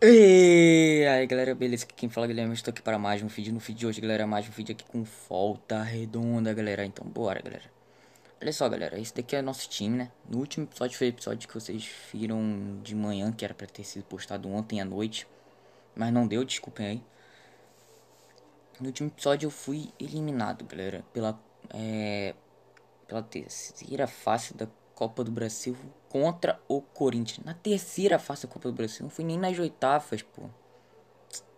E aí galera, beleza? Aqui quem fala é Guilherme, estou aqui para mais um vídeo. No vídeo de hoje, galera, mais um vídeo aqui com volta redonda, galera. Então, bora, galera. Olha só, galera, esse daqui é nosso time, né? No último episódio foi o episódio que vocês viram de manhã, que era para ter sido postado ontem à noite. Mas não deu, desculpem aí. No último episódio eu fui eliminado, galera, pela, é, pela terceira face da Copa do Brasil contra o Corinthians. Na terceira fase da Copa do Brasil, não fui nem nas oitavas, pô.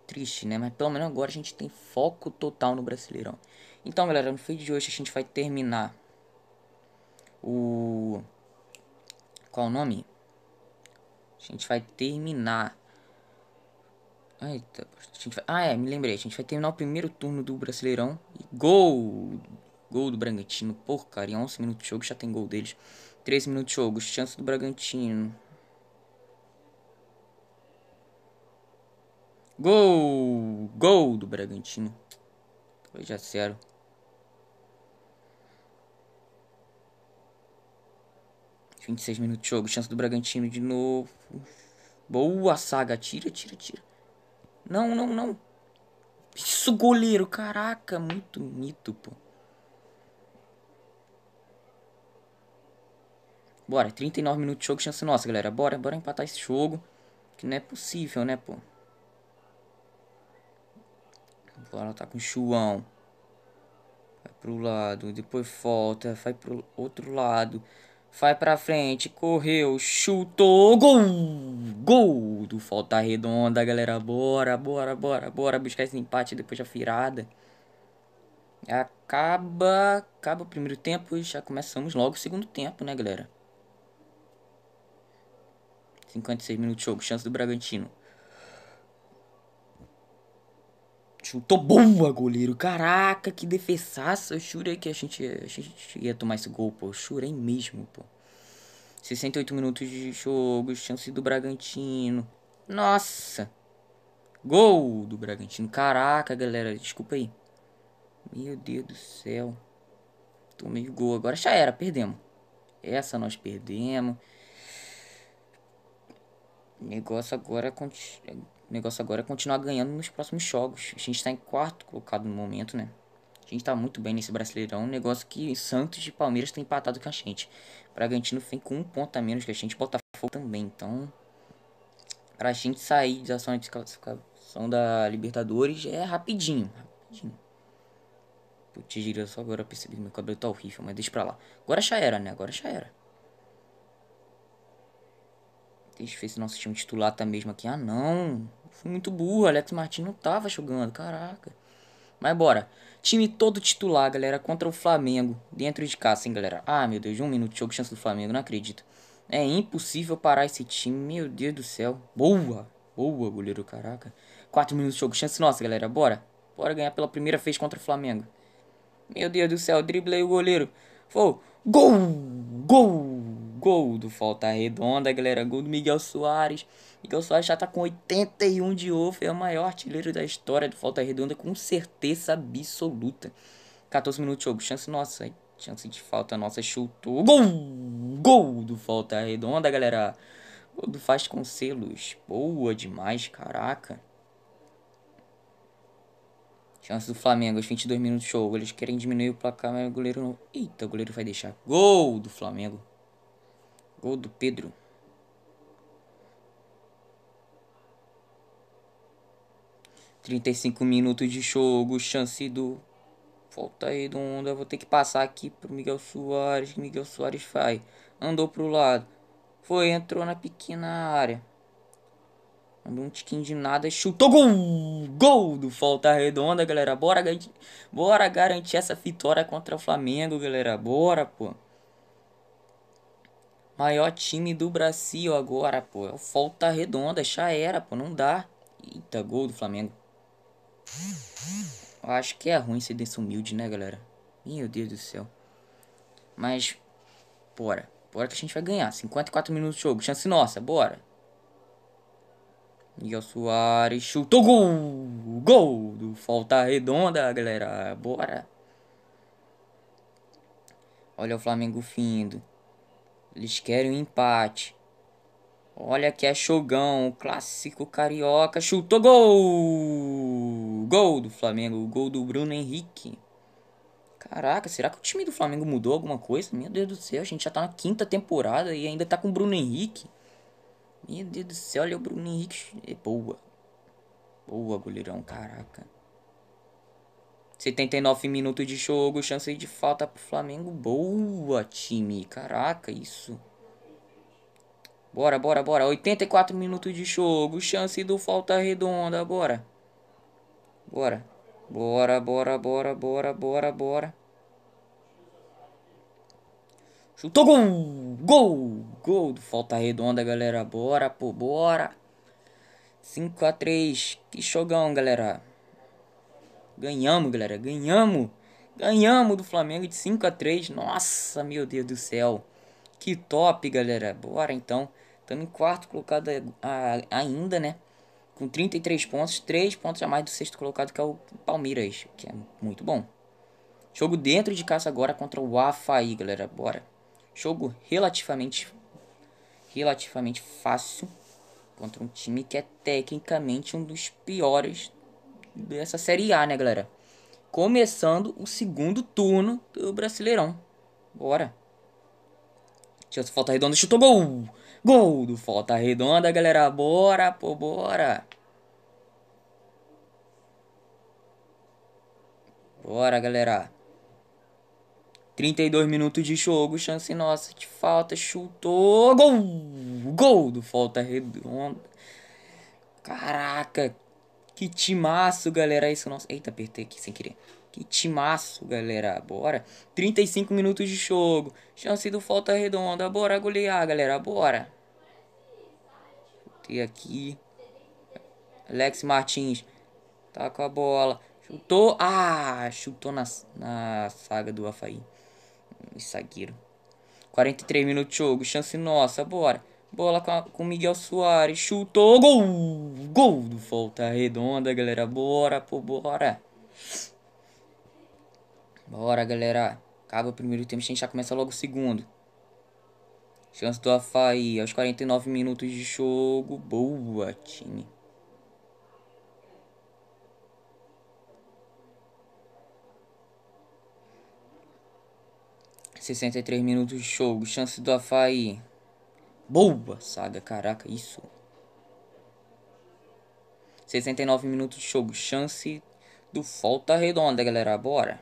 Triste, né? Mas pelo menos agora a gente tem foco total no Brasileirão. Então, galera, no fim de hoje a gente vai terminar o... Qual o nome? A gente vai terminar... Eita, tá, a gente vai... Ah, é, me lembrei. A gente vai terminar o primeiro turno do Brasileirão. E gol! Gol do Bragantino, porcaria. 11 minutos de jogo, já tem gol deles. 3 minutos de jogo. Chance do Bragantino. Gol! Gol do Bragantino. Foi a zero Vinte e seis minutos de jogo. Chance do Bragantino de novo. Boa saga. Tira, tira, tira. Não, não, não. Isso, goleiro. Caraca, muito mito, pô. Bora, 39 é minutos de jogo, chance nossa, galera. Bora, bora empatar esse jogo. Que não é possível, né, pô. Bora, tá com o Chuão. Vai pro lado, depois volta, vai pro outro lado. Vai pra frente, correu, chutou, gol! Gol do Falta Redonda, galera. Bora, bora, bora, bora buscar esse empate depois da virada. Acaba, acaba o primeiro tempo e já começamos logo o segundo tempo, né, galera? 56 minutos de jogo. Chance do Bragantino. Chutou boa, goleiro. Caraca, que defesaça. Eu churei que a gente, a gente ia tomar esse gol, pô. Eu churei mesmo, pô. 68 minutos de jogo. Chance do Bragantino. Nossa. Gol do Bragantino. Caraca, galera. Desculpa aí. Meu Deus do céu. Tomei o gol. Agora já era. Perdemos. Essa nós perdemos negócio agora é negócio agora é continuar ganhando nos próximos jogos. A gente está em quarto colocado no momento, né? A gente está muito bem nesse Brasileirão. Um negócio que Santos e Palmeiras têm empatado com a gente. Bragantino vem com um ponto a menos que a gente. Botafogo também. Então, para a gente sair da zona de classificação da Libertadores é rapidinho. Rapidinho. Putz, girou só agora. Percebi que meu cabelo tá horrível, mas deixa pra lá. Agora já era, né? Agora já era a gente fez nosso time titular tá mesmo aqui. Ah, não. foi muito burro. Alex Martins não tava jogando. Caraca. Mas bora. Time todo titular, galera, contra o Flamengo. Dentro de casa, hein, galera. Ah, meu Deus, um minuto de jogo, chance do Flamengo, não acredito. É impossível parar esse time, meu Deus do céu. Boa, boa, goleiro, caraca. Quatro minutos de jogo, chance nossa, galera, bora. Bora ganhar pela primeira vez contra o Flamengo. Meu Deus do céu, driblei o goleiro. Foi, gol, gol. Gol do Falta Redonda, galera. Gol do Miguel Soares. Miguel Soares já tá com 81 de ovo. É o maior artilheiro da história do Falta Redonda, com certeza absoluta. 14 minutos de jogo. Chance nossa. Chance de falta nossa. Chutou. Gol! Gol do Falta Redonda, galera. Gol do conselhos, Boa demais, caraca. Chance do Flamengo, aos 22 minutos de jogo. Eles querem diminuir o placar, mas o goleiro não. Eita, o goleiro vai deixar. Gol do Flamengo. Gol do Pedro. Trinta e cinco minutos de jogo, chance do Falta redonda, vou ter que passar aqui pro Miguel Soares. Miguel Soares vai. Andou pro lado. Foi, entrou na pequena área. Andou um tiquinho de nada chutou. Gol! Gol do Falta Redonda, galera. Bora, bora garantir essa vitória contra o Flamengo, galera. Bora, pô. Maior time do Brasil agora, pô. É o Volta Redonda, já era, pô. Não dá. Eita, gol do Flamengo. Eu acho que é ruim ser desse humilde, né, galera? Meu Deus do céu. Mas, bora. Bora que a gente vai ganhar. 54 minutos de jogo. Chance nossa, bora. Miguel Soares chutou gol! Gol do Falta Redonda, galera. Bora. Olha o Flamengo findo. Eles querem um empate. Olha que é Chogão, o clássico carioca. Chutou gol! Gol do Flamengo, gol do Bruno Henrique. Caraca, será que o time do Flamengo mudou alguma coisa? Meu Deus do céu, a gente já tá na quinta temporada e ainda tá com o Bruno Henrique. Meu Deus do céu, olha o Bruno Henrique. É boa. Boa, goleirão, caraca. 79 minutos de jogo, chance de falta pro Flamengo. Boa, time. Caraca, isso. Bora, bora, bora. 84 minutos de jogo, chance do falta redonda, bora. Bora. Bora, bora, bora, bora, bora, bora. Chutou gol! Gol! Gol do falta redonda, galera. Bora, pô, bora. 5 a 3 Que jogão, galera. Ganhamos, galera. Ganhamos. Ganhamos do Flamengo de 5 a 3 Nossa, meu Deus do céu. Que top, galera. Bora então. Estamos em quarto colocado ainda, né? Com 33 pontos, 3 pontos a mais do sexto colocado, que é o Palmeiras, que é muito bom. Jogo dentro de casa agora contra o Afai galera. Bora. Jogo relativamente relativamente fácil contra um time que é tecnicamente um dos piores dessa Série A, né, galera? Começando o segundo turno do Brasileirão. Bora. Chance falta redonda, chutou gol. Gol do falta redonda, galera. Bora, pô, bora. Bora, galera. 32 minutos de jogo, chance nossa de falta, chutou, gol! Gol do falta redonda. Caraca, que timaço, galera. É isso nosso. Eita, apertei aqui sem querer. Que timaço, galera. Bora. 35 minutos de jogo. Chance do falta redonda. Bora golear, galera. Bora. Chutei aqui. Alex Martins. Tá com a bola. Chutou. Ah, chutou na, na saga do Havaí. Hum, zagueiro. 43 minutos de jogo. Chance nossa. Bora. Bola com o Miguel Soares. Chutou. Gol! Gol do Volta Redonda, galera. Bora, pô, bora. Bora, galera. Acaba o primeiro tempo. A gente já começa logo o segundo. Chance do Afai Aos 49 minutos de jogo. Boa, time. Sessenta e três minutos de jogo. Chance do Afaí. Boa saga, caraca, isso. 69 minutos de jogo. Chance do falta redonda, galera. Bora.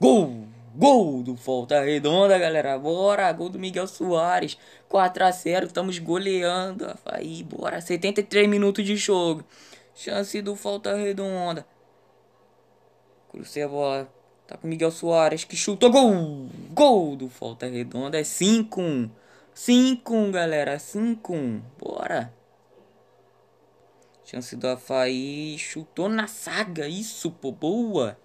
Gol! Gol do falta Redonda, galera. Bora! Gol do Miguel Soares. 4x0. Estamos goleando. Aí, bora. 73 minutos de jogo. Chance do falta Redonda. Cruzei a bola. Tá com Miguel Soares que chutou gol! Gol do Falta Redonda. É 5-1. 5-1, galera. 5-1. Bora. Chance do Havaí. Chutou na saga. Isso, pô. Boa.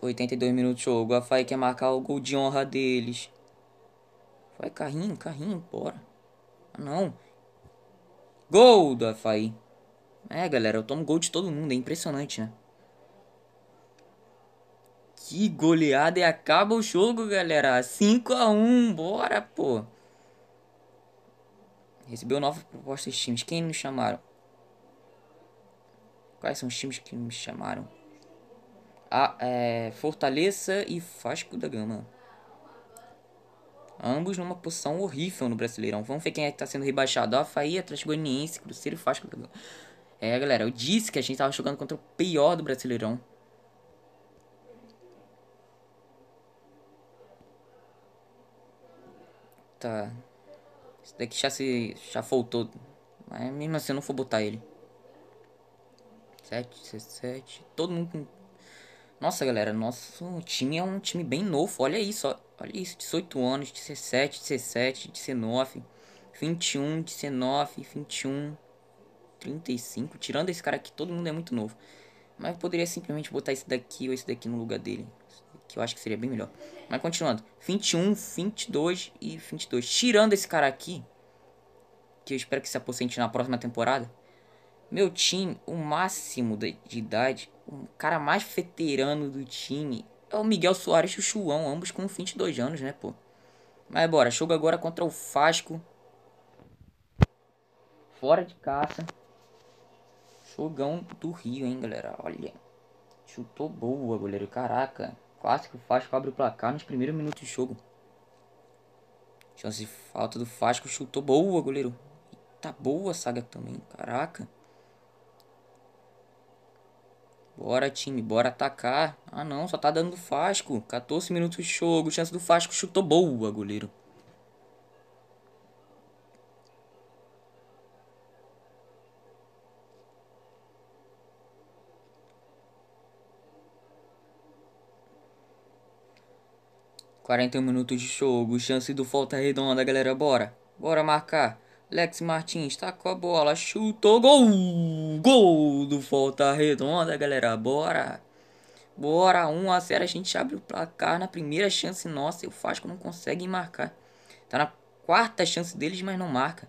82 minutos de jogo. O quer marcar o gol de honra deles. Vai, carrinho, carrinho. Bora. Ah, não. Gol do Havaí. É, galera, eu tomo gol de todo mundo, é impressionante, né? Que goleada e acaba o jogo, galera. 5x1, bora, pô. Recebeu nova proposta de times. Quem me chamaram? Quais são os times que me chamaram? Ah, é, Fortaleza e Vasco da Gama. Ambos numa posição horrível no Brasileirão. Vamos ver quem é que tá sendo rebaixado. Havaí, Atlético Goianiense, Cruzeiro e Vasco da Gama. É, galera, eu disse que a gente tava jogando contra o pior do Brasileirão. Tá. Esse daqui já se. já faltou. Mas mesmo assim eu não vou botar ele. 7, 17. Todo mundo. Nossa, galera, nosso time é um time bem novo. Olha isso, olha, olha isso. 18 anos, 17, 17, 19, 21, 19, 21. 35, tirando esse cara aqui, todo mundo é muito novo. Mas eu poderia simplesmente botar esse daqui ou esse daqui no lugar dele, que eu acho que seria bem melhor. Mas continuando, 21, 22 e 22. Tirando esse cara aqui, que eu espero que se aposente na próxima temporada, meu time, o máximo de, de idade, o cara mais veterano do time é o Miguel Soares e o Chuão, ambos com 22 anos, né, pô? Mas bora, jogo agora contra o Fasco. Fora de caça. Jogão do Rio, hein, galera. Olha. Chutou boa, goleiro. Caraca. Clássico Fasco abre o placar nos primeiros minutos de jogo. Chance de falta do Fasco. Chutou boa, goleiro. Tá boa a saga também. Caraca. Bora, time. Bora atacar. Ah, não. Só tá dando do Fasco. 14 minutos de jogo. Chance do Fasco. Chutou boa, goleiro. 41 minutos de jogo, chance do falta redonda, galera, bora. Bora marcar. Lex Martins com a bola, chutou, gol! Gol do falta redonda, galera, bora. Bora, 1 a 0 a gente abre o placar na primeira chance nossa e o Fasco não consegue marcar. Tá na quarta chance deles, mas não marca.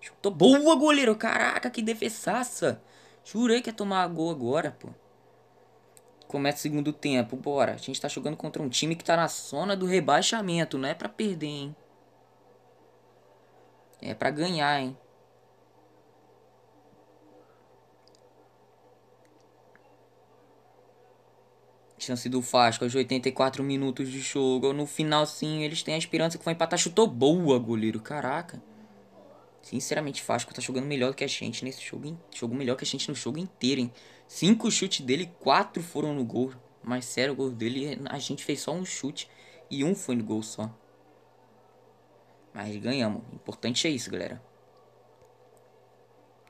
Chutou, boa goleiro, caraca, que defesaça. Jurei que ia tomar gol agora, pô. Começa o segundo tempo, bora. A gente tá jogando contra um time que tá na zona do rebaixamento. Não é pra perder, hein? É pra ganhar, hein? Chance do Fasco aos 84 minutos de jogo. No final sim eles têm a esperança que vai empatar. Chutou boa, goleiro. Caraca. Sinceramente, Fasco tá jogando melhor que a gente nesse jogo. jogo melhor que a gente no jogo inteiro, hein? Cinco chutes dele, quatro foram no gol. Mas sério, o gol dele, a gente fez só um chute e um foi no gol só. Mas ganhamos. Importante é isso, galera.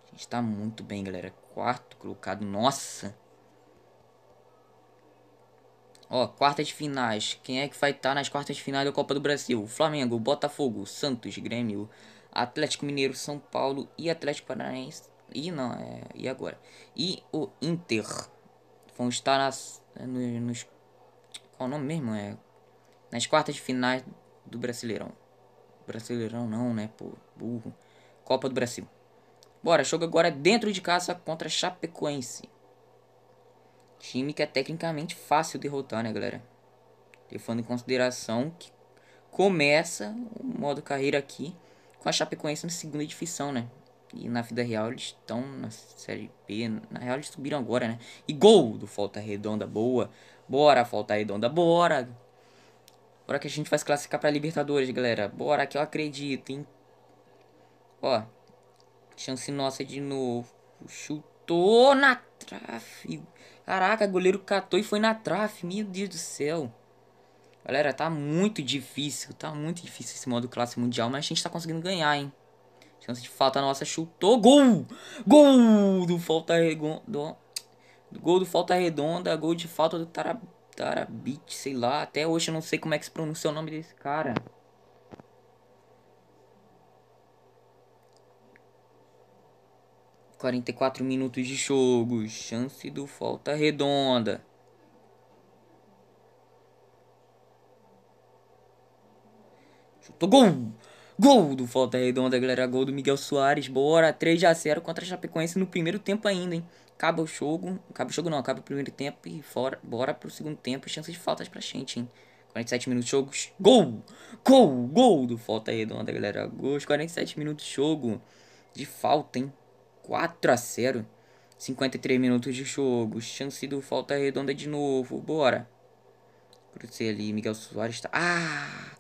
A gente tá muito bem, galera. Quarto colocado. Nossa! Ó, quartas de finais. Quem é que vai estar tá nas quartas de finais da Copa do Brasil? Flamengo, Botafogo, Santos, Grêmio, Atlético Mineiro, São Paulo e Atlético Paranaense. E não, é, e agora? E o Inter vão estar nas, nos. Qual o nome mesmo? É. Nas quartas de finais do Brasileirão. Brasileirão não, né? Pô, burro. Copa do Brasil. Bora, jogo agora dentro de casa contra Chapecoense. Time que é tecnicamente fácil derrotar, né, galera? Levando em consideração que começa o modo carreira aqui com a Chapecoense na segunda divisão, né? E na vida real eles estão na Série B. Na real eles subiram agora, né? E gol do Falta Redonda, boa. Bora, Falta Redonda, bora. Bora que a gente vai se classificar pra Libertadores, galera. Bora que eu acredito, hein? Ó. Chance nossa de novo. Chutou na trave. Caraca, goleiro catou e foi na trave. Meu Deus do céu. Galera, tá muito difícil. Tá muito difícil esse modo classe mundial. Mas a gente tá conseguindo ganhar, hein? Chance de falta nossa, chutou. Gol! Gol do falta redonda. Gol do falta redonda, gol de falta do Tarab Tarabit, sei lá. Até hoje eu não sei como é que se pronuncia o nome desse cara. Quarenta e quatro minutos de jogo. Chance do falta redonda. Chutou gol! Gol do Volta Redonda, galera. Gol do Miguel Soares. Bora. 3 a 0 contra a Chapecoense no primeiro tempo ainda, hein? Acaba o jogo. Acaba o jogo não, acaba o primeiro tempo e fora. Bora pro segundo tempo. Chances de faltas pra gente, hein? 47 minutos de jogo. Gol! Gol! Gol do Volta Redonda, galera. Gol. 47 minutos de jogo. De falta, hein? 4 a 0 53 minutos de jogo. Chance do Volta Redonda de novo. Bora. Cruzei ali. Miguel Soares tá. Ah!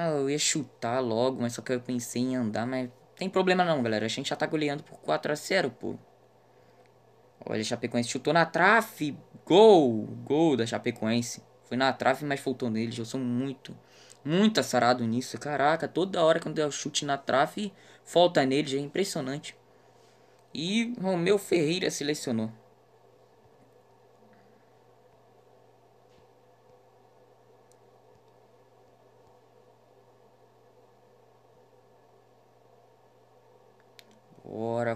Ah, eu ia chutar logo, mas só que eu pensei em andar, mas tem problema não, galera. A gente já tá goleando por 4x0, pô. Olha, a Chapecoense chutou na trave. Gol! Gol da Chapecoense. Foi na trave, mas faltou neles. Eu sou muito, muito assarado nisso. Caraca, toda hora quando eu chute na trave, falta neles. É impressionante. E Romeu Ferreira selecionou.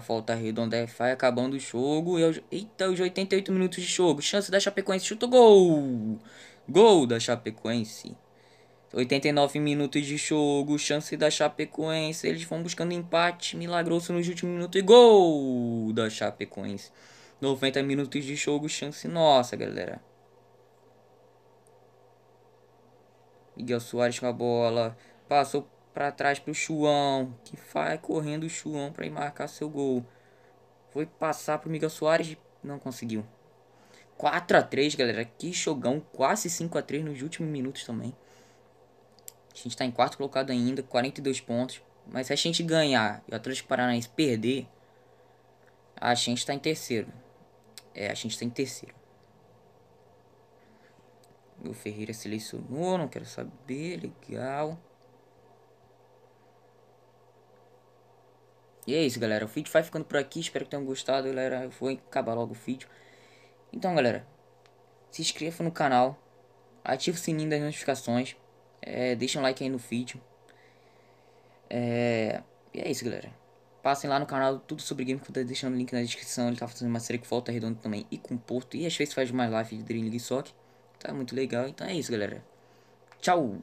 falta redonda é fai, acabando o jogo. E aos, eita, os 88 minutos de jogo. Chance da Chapecoense, chuta gol! Gol da Chapecoense. 89 minutos de jogo, chance da Chapecoense. Eles vão buscando empate milagroso nos últimos minutos e gol da Chapecoense. 90 minutos de jogo, chance nossa, galera. Miguel Soares com a bola. Passou para trás para o Chuão, que vai correndo o Chuão para marcar seu gol. Foi passar para o Miguel Soares, não conseguiu. 4 a 3 galera. Que jogão. Quase 5 a 3 nos últimos minutos também. A gente está em quarto colocado ainda, 42 pontos. Mas se a gente ganhar e o Atlético Paranaense perder, a gente está em terceiro. É, a gente está em terceiro. O Ferreira selecionou, não quero saber, legal. E é isso, galera. O vídeo vai ficando por aqui. Espero que tenham gostado, galera. Eu vou acabar logo o vídeo. Então, galera, se inscreva no canal. Ative o sininho das notificações. É, deixa um like aí no vídeo. É, e é isso, galera. Passem lá no canal tudo sobre game que eu tô deixando o link na descrição. Ele tá fazendo uma série que volta redondo também e com Porto. E às vezes faz mais live de Dream League Soccer. Tá muito legal. Então é isso, galera. Tchau!